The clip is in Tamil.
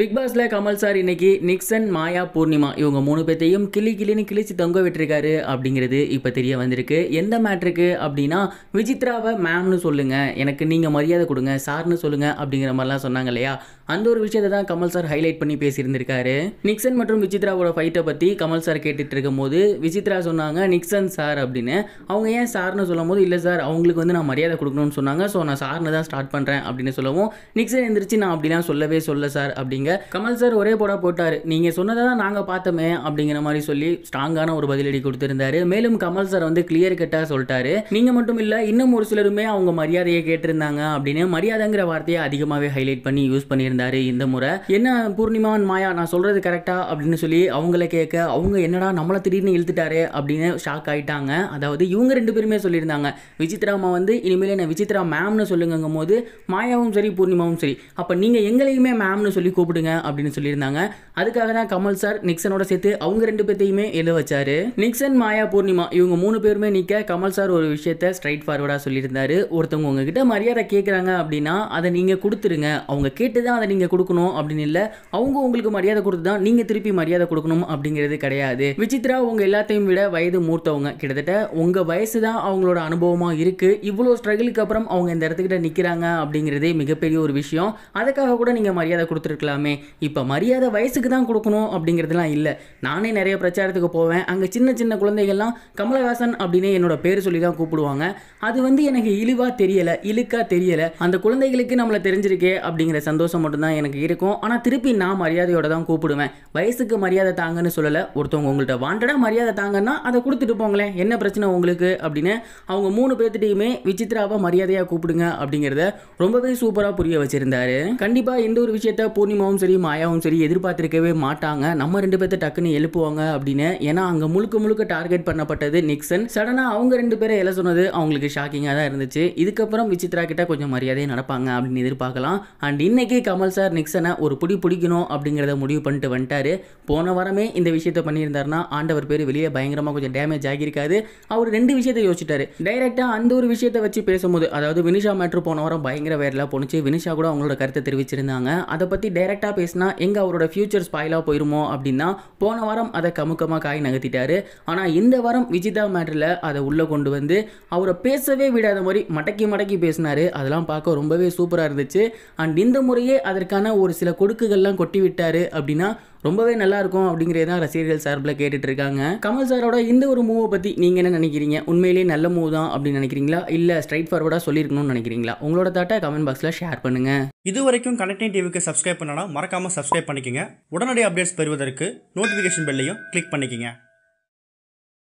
பிக் பாஸில் கமல் சார் இன்னைக்கு நிக்சன் மாயா பூர்ணிமா இவங்க மூணு பேர்த்தையும் கிளி கிளின்னு கிழிச்சு தொங்க விட்டுருக்காரு அப்படிங்கிறது இப்போ தெரிய வந்திருக்கு எந்த மேட்ருக்கு அப்படின்னா விஜித்ராவை மேம்னு சொல்லுங்கள் எனக்கு நீங்கள் மரியாதை கொடுங்க சார்னு சொல்லுங்கள் அப்படிங்கிற மாதிரிலாம் சொன்னாங்க இல்லையா அந்த ஒரு விஷயத்தை தான் கமல் சார் ஹைலைட் பண்ணி பேசியிருந்திருக்காரு நிக்சன் மற்றும் விஜித்ராவோட ஃபைட்டை பற்றி கமல் சார் கேட்டுட்டு இருக்கும்போது விஜித்ரா சொன்னாங்க நிக்சன் சார் அப்படின்னு அவங்க ஏன் சார்னு சொல்லும் போது இல்லை சார் அவங்களுக்கு வந்து நான் மரியாதை கொடுக்கணும்னு சொன்னாங்க ஸோ நான் சார்னு தான் ஸ்டார்ட் பண்ணுறேன் அப்படின்னு சொல்லவும் நிக்சன் எந்திரிச்சு நான் அப்படிலாம் சொல்லவே சொல்ல சார் அப்படிங்கிற சொல்லியிருக்கீங்க கமல் சார் ஒரே போட போட்டார் நீங்கள் சொன்னதை தான் நாங்கள் பார்த்தோமே அப்படிங்கிற மாதிரி சொல்லி ஸ்ட்ராங்கான ஒரு பதிலடி கொடுத்துருந்தாரு மேலும் கமல் சார் வந்து கிளியர் கட்டா சொல்லிட்டாரு நீங்கள் மட்டும் இல்லை இன்னும் ஒரு சிலருமே அவங்க மரியாதையை கேட்டிருந்தாங்க அப்படின்னு மரியாதைங்கிற வார்த்தையை அதிகமாகவே ஹைலைட் பண்ணி யூஸ் பண்ணியிருந்தாரு இந்த முறை என்ன பூர்ணிமான் மாயா நான் சொல்கிறது கரெக்டா அப்படின்னு சொல்லி அவங்கள கேட்க அவங்க என்னடா நம்மளை திடீர்னு இழுத்துட்டாரு அப்படின்னு ஷாக் ஆயிட்டாங்க அதாவது இவங்க ரெண்டு பேருமே சொல்லியிருந்தாங்க விசித்ரா வந்து இனிமேல் என்ன விசித்ரா மேம்னு சொல்லுங்கங்கும் போது மாயாவும் சரி பூர்ணிமாவும் சரி அப்போ நீங்கள் எங்களையுமே மேம்னு சொல்லி கூப்பிட்டு கூப்பிடுங்க அப்படின்னு சொல்லியிருந்தாங்க அதுக்காக தான் கமல் சார் நிக்சனோட சேர்த்து அவங்க ரெண்டு பேர்த்தையுமே எழுத வச்சாரு நிக்சன் மாயா பூர்ணிமா இவங்க மூணு பேருமே நிற்க கமல் சார் ஒரு விஷயத்த ஸ்ட்ரைட் ஃபார்வர்டா சொல்லியிருந்தாரு ஒருத்தவங்க உங்ககிட்ட மரியாதை கேட்குறாங்க அப்படின்னா அதை நீங்கள் கொடுத்துருங்க அவங்க கேட்டு தான் அதை நீங்கள் கொடுக்கணும் அப்படின்னு இல்லை அவங்க உங்களுக்கு மரியாதை கொடுத்து தான் நீங்கள் திருப்பி மரியாதை கொடுக்கணும் அப்படிங்கிறது கிடையாது விசித்ரா உங்கள் எல்லாத்தையும் விட வயது மூத்தவங்க கிட்டத்தட்ட உங்கள் வயசு தான் அவங்களோட அனுபவமாக இருக்குது இவ்வளோ ஸ்ட்ரகிளுக்கு அப்புறம் அவங்க இந்த இடத்துக்கிட்ட நிற்கிறாங்க அப்படிங்கிறதே மிகப்பெரிய ஒரு விஷயம் அதுக்காக கூட நீங்கள் மரியாதை கொடுத்துருக்கலாமே எல்லாமே இப்போ மரியாதை வயசுக்கு தான் கொடுக்கணும் அப்படிங்கிறதுலாம் இல்லை நானே நிறைய பிரச்சாரத்துக்கு போவேன் அங்கே சின்ன சின்ன குழந்தைகள்லாம் கமலஹாசன் அப்படின்னு என்னோட பேர் சொல்லி தான் கூப்பிடுவாங்க அது வந்து எனக்கு இழிவாக தெரியலை இழுக்காக தெரியலை அந்த குழந்தைகளுக்கு நம்மளை தெரிஞ்சிருக்கே அப்படிங்கிற சந்தோஷம் மட்டும்தான் எனக்கு இருக்கும் ஆனால் திருப்பி நான் மரியாதையோட தான் கூப்பிடுவேன் வயசுக்கு மரியாதை தாங்கன்னு சொல்லலை ஒருத்தவங்க உங்கள்கிட்ட வாண்டடாக மரியாதை தாங்கன்னா அதை கொடுத்துட்டு போங்களேன் என்ன பிரச்சனை உங்களுக்கு அப்படின்னு அவங்க மூணு பேர்த்துட்டையுமே விசித்ராவை மரியாதையாக கூப்பிடுங்க அப்படிங்கிறத ரொம்பவே சூப்பராக புரிய வச்சுருந்தாரு கண்டிப்பாக இந்த ஒரு விஷயத்த பூர்ணிமாவும் விக்ரம் சரி மாயாவும் சரி எதிர்பார்த்துருக்கவே மாட்டாங்க நம்ம ரெண்டு பேர்த்த டக்குன்னு எழுப்புவாங்க அப்படின்னு ஏன்னா அங்கே முழுக்க முழுக்க டார்கெட் பண்ணப்பட்டது நிக்சன் சடனாக அவங்க ரெண்டு பேரை எல சொன்னது அவங்களுக்கு ஷாக்கிங்காக தான் இருந்துச்சு இதுக்கப்புறம் விசித்ரா கிட்ட கொஞ்சம் மரியாதையை நடப்பாங்க அப்படின்னு எதிர்பார்க்கலாம் அண்ட் இன்னைக்கு கமல் சார் நிக்சனை ஒரு புடி பிடிக்கணும் அப்படிங்கிறத முடிவு பண்ணிட்டு வந்துட்டாரு போன வாரமே இந்த விஷயத்த பண்ணியிருந்தாருன்னா ஆண்டவர் பேர் வெளியே பயங்கரமாக கொஞ்சம் டேமேஜ் ஆகியிருக்காது அவர் ரெண்டு விஷயத்த யோசிச்சிட்டாரு டைரெக்டாக அந்த ஒரு விஷயத்தை வச்சு பேசும்போது அதாவது வினிஷா மேட்ரு போன வாரம் பயங்கர வேரலாக போணுச்சு வினிஷா கூட அவங்களோட கருத்தை தெரிவிச்சிருந்தாங்க அதை பற்றி டைரெக்டாக டைரெக்டாக பேசினா எங்கே அவரோட ஃபியூச்சர் ஸ்பாயிலாக போயிருமோ அப்படின்னா போன வாரம் அதை கமுக்கமாக காய் நகர்த்திட்டாரு ஆனால் இந்த வாரம் விஜிதா மேட்ரில் அதை உள்ளே கொண்டு வந்து அவரை பேசவே விடாத மாதிரி மடக்கி மடக்கி பேசினார் அதெல்லாம் பார்க்க ரொம்பவே சூப்பராக இருந்துச்சு அண்ட் இந்த முறையே அதற்கான ஒரு சில கொடுக்குகள்லாம் கொட்டி விட்டார் அப்படின்னா ரொம்பவே நல்லா இருக்கும் அப்படிங்கிறத ரசிகர்கள் சார்பில் கேட்டுட்டு இருக்காங்க கமல் சாரோட இந்த ஒரு மூவை பற்றி நீங்கள் என்ன நினைக்கிறீங்க உண்மையிலேயே நல்ல மூவ் தான் அப்படின்னு நினைக்கிறீங்களா இல்லை ஸ்ட்ரைட் ஃபார்வர்டாக சொல்லியிருக்கணும்னு நினைக்கிறீங்களா உங்களோட தாட்டை கமெண்ட் பாக்ஸில் ஷேர் பண்ணுங்க இது வரைக்கும் கனெக்டிங் டிவிக்கு சப்ஸ்கிரைப் பண்ணனா மறக்காமல் சப்ஸ்கிரைப் பண்ணிக்கங்க உடனடி அப்டேட்ஸ் பெறுவதற்கு நோட்டிஃபிகேஷன் பெல்லையும் கிளிக் பண்ணிக்கங்க